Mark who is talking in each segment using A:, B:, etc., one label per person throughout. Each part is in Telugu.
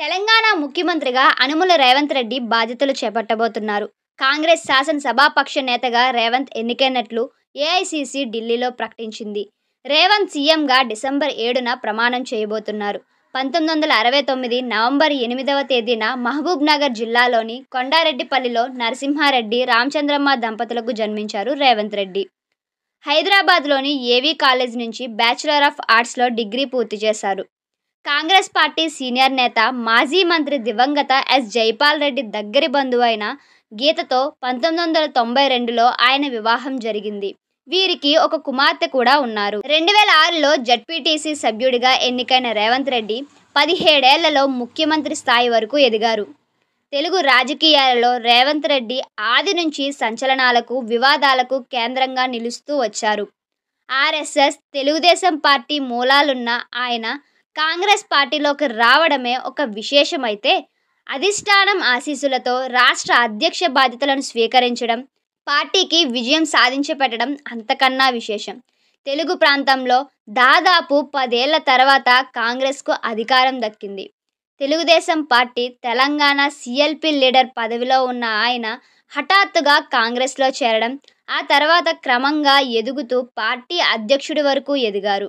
A: తెలంగాణ ముఖ్యమంత్రిగా అనుముల రేవంత్ రెడ్డి బాధ్యతలు చేపట్టబోతున్నారు కాంగ్రెస్ శాసనసభాపక్ష నేతగా రేవంత్ ఎన్నికైనట్లు ఏఐసిసి ఢిల్లీలో ప్రకటించింది రేవంత్ సీఎంగా డిసెంబర్ ఏడున ప్రమాణం చేయబోతున్నారు పంతొమ్మిది వందల అరవై తొమ్మిది నవంబర్ ఎనిమిదవ తేదీన మహబూబ్ నగర్ జిల్లాలోని కొండారెడ్డిపల్లిలో నరసింహారెడ్డి రామచంద్రమ్మ దంపతులకు జన్మించారు రేవంత్ రెడ్డి హైదరాబాద్లోని ఏవీ కాలేజ్ నుంచి బ్యాచిలర్ ఆఫ్ ఆర్ట్స్లో డిగ్రీ పూర్తి చేశారు కాంగ్రెస్ పార్టీ సీనియర్ నేత మాజీ మంత్రి దివంగత ఎస్ జైపాల్ రెడ్డి దగ్గరి బంధువు అయిన గీతతో పంతొమ్మిది వందల తొంభై రెండులో ఆయన వివాహం జరిగింది వీరికి ఒక కుమార్తె కూడా ఉన్నారు రెండు వేల ఆరులో జడ్పీటీసీ సభ్యుడిగా ఎన్నికైన రేవంత్ రెడ్డి పదిహేడేళ్లలో ముఖ్యమంత్రి స్థాయి వరకు ఎదిగారు తెలుగు రాజకీయాలలో రేవంత్ రెడ్డి ఆది నుంచి సంచలనాలకు వివాదాలకు కేంద్రంగా నిలుస్తూ వచ్చారు ఆర్ఎస్ఎస్ తెలుగుదేశం పార్టీ మూలాలున్న ఆయన కాంగ్రెస్ పార్టీలోకి రావడమే ఒక విశేషమైతే అధిష్టానం ఆశీస్సులతో రాష్ట్ర అధ్యక్ష బాధ్యతలను స్వీకరించడం పార్టీకి విజయం సాధించపెట్టడం అంతకన్నా విశేషం తెలుగు ప్రాంతంలో దాదాపు పదేళ్ల తర్వాత కాంగ్రెస్కు అధికారం దక్కింది Telugu Desam party Telangana CLP leader పదవిలో ఉన్న ఆయన హఠాత్తుగా కాంగ్రెస్లో చేరడం ఆ తర్వాత క్రమంగా ఎదుగుతూ పార్టీ అధ్యక్షుడి వరకు ఎదిగారు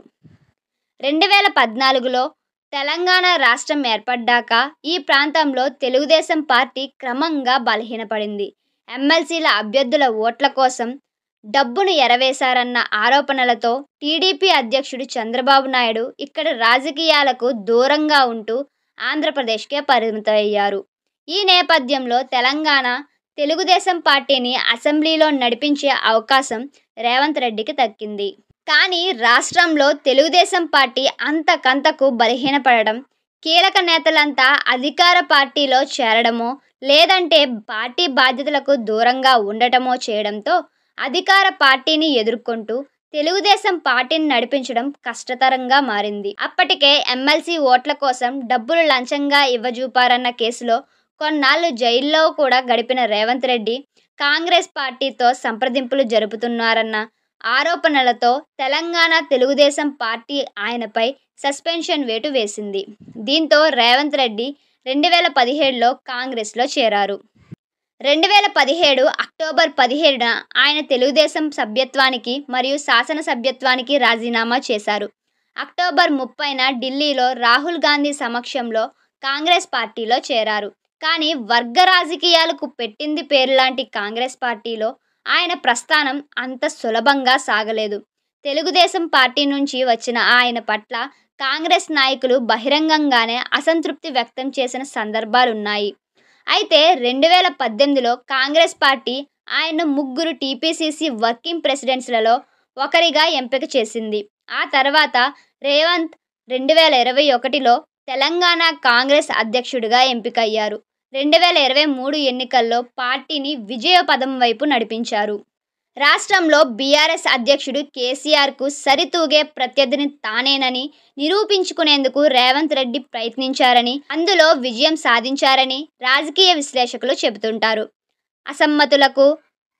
A: రెండు వేల పద్నాలుగులో తెలంగాణ రాష్ట్రం ఏర్పడ్డాక ఈ ప్రాంతంలో తెలుగుదేశం పార్టీ క్రమంగా బలహీనపడింది ఎమ్మెల్సీల అభ్యర్థుల ఓట్ల కోసం డబ్బును ఎరవేశారన్న ఆరోపణలతో టీడీపీ అధ్యక్షుడు చంద్రబాబు నాయుడు ఇక్కడ రాజకీయాలకు దూరంగా ఉంటూ ఆంధ్రప్రదేశ్కే పరిమితమయ్యారు ఈ నేపథ్యంలో తెలంగాణ తెలుగుదేశం పార్టీని అసెంబ్లీలో నడిపించే అవకాశం రేవంత్ రెడ్డికి దక్కింది కానీ రాష్ట్రంలో తెలుగుదేశం పార్టీ అంతకంతకు బలహీనపడడం కీలక నేతలంతా అధికార పార్టీలో చేరడమో లేదంటే పార్టీ బాధ్యతలకు దూరంగా ఉండటమో చేయడంతో అధికార పార్టీని ఎదుర్కొంటూ తెలుగుదేశం పార్టీని నడిపించడం కష్టతరంగా మారింది అప్పటికే ఎమ్మెల్సీ ఓట్ల కోసం డబ్బులు లంచంగా ఇవ్వజూపారన్న కేసులో కొన్నాళ్ళు జైల్లో కూడా గడిపిన రేవంత్ రెడ్డి కాంగ్రెస్ పార్టీతో సంప్రదింపులు జరుపుతున్నారన్న ఆరోపణలతో తెలంగాణ తెలుగుదేశం పార్టీ ఆయనపై సస్పెన్షన్ వేటు వేసింది దీంతో రేవంత్ రెడ్డి రెండు వేల పదిహేడులో కాంగ్రెస్లో చేరారు రెండు వేల పదిహేడు అక్టోబర్ పదిహేడున ఆయన తెలుగుదేశం సభ్యత్వానికి మరియు శాసన సభ్యత్వానికి రాజీనామా చేశారు అక్టోబర్ ముప్పైన ఢిల్లీలో రాహుల్ గాంధీ సమక్షంలో కాంగ్రెస్ పార్టీలో చేరారు కానీ వర్గ రాజకీయాలకు పెట్టింది పేరు లాంటి కాంగ్రెస్ పార్టీలో ఆయన ప్రస్థానం అంత సులభంగా సాగలేదు తెలుగుదేశం పార్టీ నుంచి వచ్చిన ఆయన పట్ల కాంగ్రెస్ నాయకులు బహిరంగంగానే అసంతృప్తి వ్యక్తం చేసిన సందర్భాలున్నాయి అయితే రెండు వేల పద్దెనిమిదిలో కాంగ్రెస్ పార్టీ ఆయన్ను ముగ్గురు టీపీసీసీ వర్కింగ్ ప్రెసిడెంట్స్లలో ఒకరిగా ఎంపిక చేసింది ఆ తర్వాత రేవంత్ రెండు వేల ఇరవై ఒకటిలో తెలంగాణ కాంగ్రెస్ అధ్యక్షుడిగా ఎంపికయ్యారు రెండు వేల ఇరవై మూడు ఎన్నికల్లో పార్టీని విజయపదం వైపు నడిపించారు రాష్ట్రంలో బీఆర్ఎస్ అధ్యక్షుడు కేసీఆర్కు సరితూగే ప్రత్యర్థిని తానేనని నిరూపించుకునేందుకు రేవంత్ రెడ్డి ప్రయత్నించారని అందులో విజయం సాధించారని రాజకీయ విశ్లేషకులు చెబుతుంటారు అసమ్మతులకు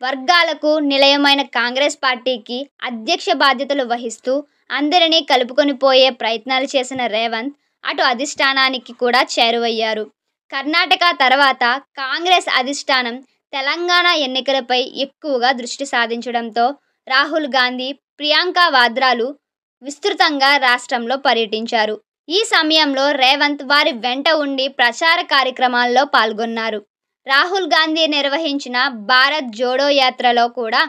A: వర్గాలకు నిలయమైన కాంగ్రెస్ పార్టీకి అధ్యక్ష బాధ్యతలు వహిస్తూ అందరినీ కలుపుకొని పోయే ప్రయత్నాలు చేసిన రేవంత్ అటు అధిష్టానానికి కూడా చేరువయ్యారు కర్ణాటక తర్వాత కాంగ్రెస్ అధిష్టానం తెలంగాణ ఎన్నికలపై ఎక్కువగా దృష్టి సాధించడంతో రాహుల్ గాంధీ ప్రియాంక వాద్రాలు విస్తృతంగా రాష్ట్రంలో పర్యటించారు ఈ సమయంలో రేవంత్ వారి వెంట ఉండి ప్రచార కార్యక్రమాల్లో పాల్గొన్నారు రాహుల్ గాంధీ నిర్వహించిన భారత్ జోడో యాత్రలో కూడా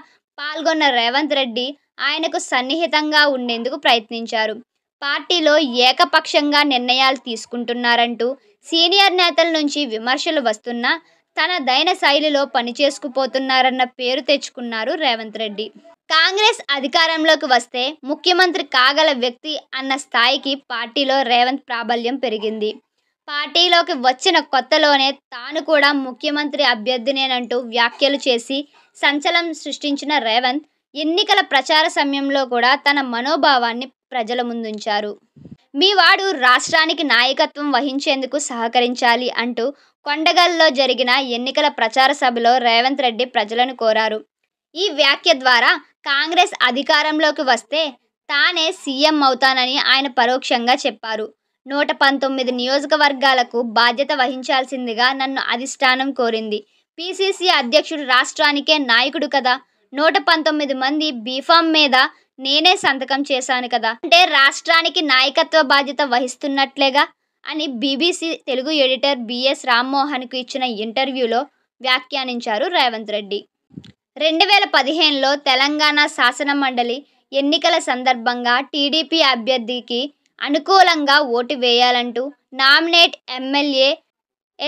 A: పాల్గొన్న రేవంత్ రెడ్డి ఆయనకు సన్నిహితంగా ఉండేందుకు ప్రయత్నించారు పార్టీలో ఏకపక్షంగా నిర్ణయాలు తీసుకుంటున్నారంటూ సీనియర్ నేతల నుంచి విమర్శలు వస్తున్నా దైన శైలిలో పనిచేసుకుపోతున్నారన్న పేరు తెచ్చుకున్నారు రేవంత్ రెడ్డి కాంగ్రెస్ అధికారంలోకి వస్తే ముఖ్యమంత్రి కాగల వ్యక్తి అన్న స్థాయికి పార్టీలో రేవంత్ ప్రాబల్యం పెరిగింది పార్టీలోకి వచ్చిన కొత్తలోనే తాను కూడా ముఖ్యమంత్రి అభ్యర్థినేనంటూ వ్యాఖ్యలు చేసి సంచలనం సృష్టించిన రేవంత్ ఎన్నికల ప్రచార సమయంలో కూడా తన మనోభావాన్ని ప్రజల ముందుంచారు మీ వాడు రాష్ట్రానికి నాయకత్వం వహించేందుకు సహకరించాలి అంటూ కొండగల్లో జరిగిన ఎన్నికల ప్రచార సభలో రేవంత్ రెడ్డి ప్రజలను కోరారు ఈ వ్యాఖ్య ద్వారా కాంగ్రెస్ అధికారంలోకి వస్తే తానే సీఎం అవుతానని ఆయన పరోక్షంగా చెప్పారు నూట పంతొమ్మిది నియోజకవర్గాలకు బాధ్యత వహించాల్సిందిగా నన్ను అధిష్టానం కోరింది పీసీసీ అధ్యక్షుడు రాష్ట్రానికే నాయకుడు కదా నూట పంతొమ్మిది మంది బీఫామ్ మీద నేనే సంతకం చేశాను కదా అంటే రాష్ట్రానికి నాయకత్వ బాధ్యత వహిస్తున్నట్లేగా అని బీబీసీ తెలుగు ఎడిటర్ బిఎస్ రామ్మోహన్కు ఇచ్చిన ఇంటర్వ్యూలో వ్యాఖ్యానించారు రేవంత్ రెడ్డి రెండు వేల పదిహేనులో తెలంగాణ శాసన మండలి ఎన్నికల సందర్భంగా టీడీపీ అభ్యర్థికి అనుకూలంగా ఓటు వేయాలంటూ నామినేట్ ఎమ్మెల్యే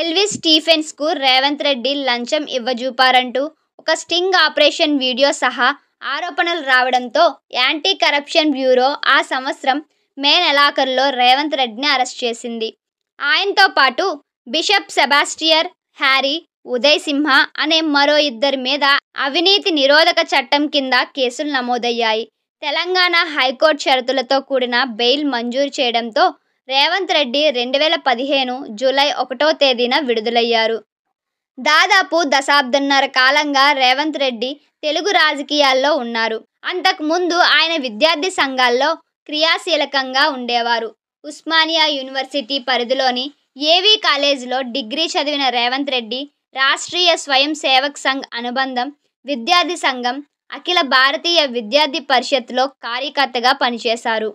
A: ఎల్వి స్టీఫెన్స్కు రేవంత్ రెడ్డి లంచం ఇవ్వజూపారంటూ ఒక స్టింగ్ ఆపరేషన్ వీడియో సహా ఆరోపణలు రావడంతో యాంటీ కరప్షన్ బ్యూరో ఆ సంవత్సరం మే నెలాఖరులో రేవంత్ రెడ్డిని అరెస్ట్ చేసింది ఆయనతో పాటు bishop Sebastian Harry Uday Simha అనే మరో ఇద్దరి మీద అవినీతి నిరోధక చట్టం కింద కేసులు నమోదయ్యాయి తెలంగాణ హైకోర్టు షరతులతో కూడిన బెయిల్ మంజూరు చేయడంతో రేవంత్ రెడ్డి రెండు వేల పదిహేను జూలై ఒకటో తేదీన విడుదలయ్యారు దాదాపు దశాబ్దన్నర కాలంగా రేవంత్ రెడ్డి తెలుగు రాజకీయాల్లో ఉన్నారు అంతకుముందు ఆయన విద్యార్థి సంఘాల్లో క్రియాశీలకంగా ఉండేవారు ఉస్మానియా యూనివర్సిటీ పరిధిలోని ఏవీ కాలేజీలో డిగ్రీ చదివిన రేవంత్ రెడ్డి రాష్ట్రీయ స్వయం సేవక్ సంఘ్ అనుబంధం విద్యార్థి సంఘం అఖిల భారతీయ విద్యార్థి పరిషత్లో కార్యకర్తగా పనిచేశారు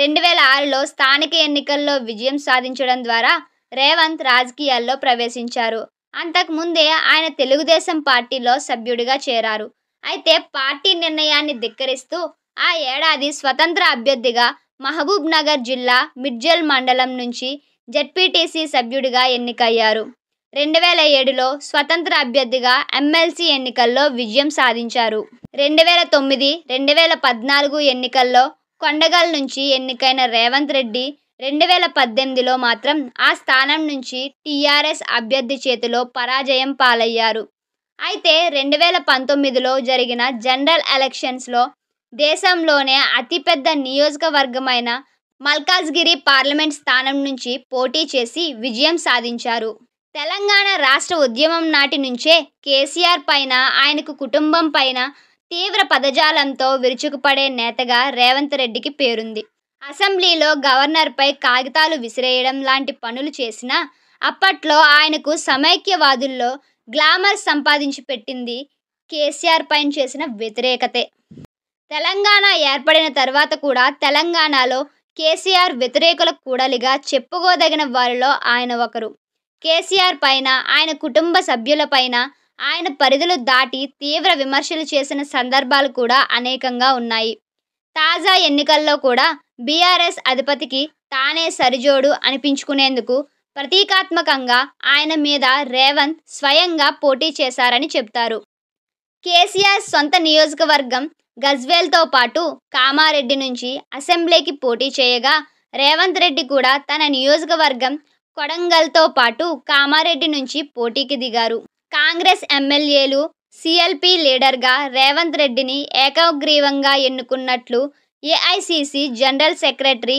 A: రెండు వేల ఆరులో స్థానిక ఎన్నికల్లో విజయం సాధించడం ద్వారా రేవంత్ రాజకీయాల్లో ప్రవేశించారు అంతకుముందే ఆయన తెలుగుదేశం పార్టీలో సభ్యుడిగా చేరారు అయితే పార్టీ నిర్ణయాన్ని ధిక్కరిస్తూ ఆ ఏడాది స్వతంత్ర అభ్యర్థిగా మహబూబ్ నగర్ జిల్లా మిడ్జల్ మండలం నుంచి జడ్పీటీసీ సభ్యుడిగా ఎన్నికయ్యారు రెండు వేల ఏడులో స్వతంత్ర అభ్యర్థిగా ఎమ్మెల్సీ ఎన్నికల్లో విజయం సాధించారు రెండు వేల తొమ్మిది రెండు వేల పద్నాలుగు ఎన్నికల్లో కొండగల్ నుంచి ఎన్నికైన రేవంత్ రెడ్డి రెండు వేల పద్దెనిమిదిలో మాత్రం ఆ స్థానం నుంచి టీఆర్ఎస్ అభ్యర్థి చేతిలో పరాజయం పాలయ్యారు అయితే రెండు వేల పంతొమ్మిదిలో జరిగిన జనరల్ ఎలక్షన్స్లో దేశంలోనే అతిపెద్ద నియోజకవర్గమైన మల్కాజ్గిరి పార్లమెంట్ స్థానం నుంచి పోటీ చేసి విజయం సాధించారు తెలంగాణ రాష్ట్ర ఉద్యమం నాటి నుంచే కేసీఆర్ పైన ఆయనకు కుటుంబం పైన తీవ్ర పదజాలంతో విరుచుకుపడే నేతగా రేవంత్ రెడ్డికి పేరుంది అసెంబ్లీలో గవర్నర్పై కాగితాలు విసిరేయడం లాంటి పనులు చేసినా అప్పట్లో ఆయనకు సమైక్యవాదుల్లో గ్లామర్ సంపాదించి పెట్టింది కేసీఆర్ పైన చేసిన వ్యతిరేకతే తెలంగాణ ఏర్పడిన తర్వాత కూడా తెలంగాణలో కేసీఆర్ వ్యతిరేకుల కూడలిగా చెప్పుకోదగిన వారిలో ఆయన ఒకరు కేసీఆర్ పైన ఆయన కుటుంబ సభ్యులపైన ఆయన పరిధులు దాటి తీవ్ర విమర్శలు చేసిన సందర్భాలు కూడా అనేకంగా ఉన్నాయి తాజా ఎన్నికల్లో కూడా బీఆర్ఎస్ అధిపతికి తానే సరిజోడు అనిపించుకునేందుకు ప్రతీకాత్మకంగా ఆయన మీద రేవంత్ స్వయంగా పోటీ చేశారని చెప్తారు కేసీఆర్ సొంత నియోజకవర్గం గజ్వేల్తో పాటు కామారెడ్డి నుంచి అసెంబ్లీకి పోటీ చేయగా రేవంత్ రెడ్డి కూడా తన నియోజకవర్గం కొడంగల్తో పాటు కామారెడ్డి నుంచి పోటీకి దిగారు కాంగ్రెస్ ఎమ్మెల్యేలు సిఎల్పి లీడర్గా రేవంత్ రెడ్డిని ఏకగ్రీవంగా ఎన్నుకున్నట్లు AICC general secretary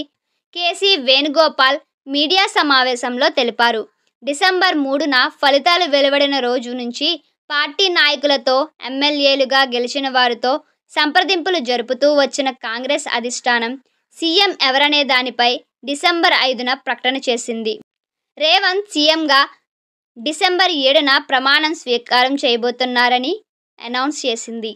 A: K C Venugopal media సమావేశంలో తెలిపారు డిసెంబర్ మూడున ఫలితాలు వెలువడిన రోజు నుంచి పార్టీ నాయకులతో ఎమ్మెల్యేలుగా గెలిచిన వారితో సంప్రదింపులు జరుపుతూ వచ్చిన కాంగ్రెస్ అధిష్టానం సీఎం ఎవరనే దానిపై డిసెంబర్ ఐదున ప్రకటన చేసింది రేవంత్ సీఎంగా డిసెంబర్ ఏడున ప్రమాణం స్వీకారం చేయబోతున్నారని అనౌన్స్ చేసింది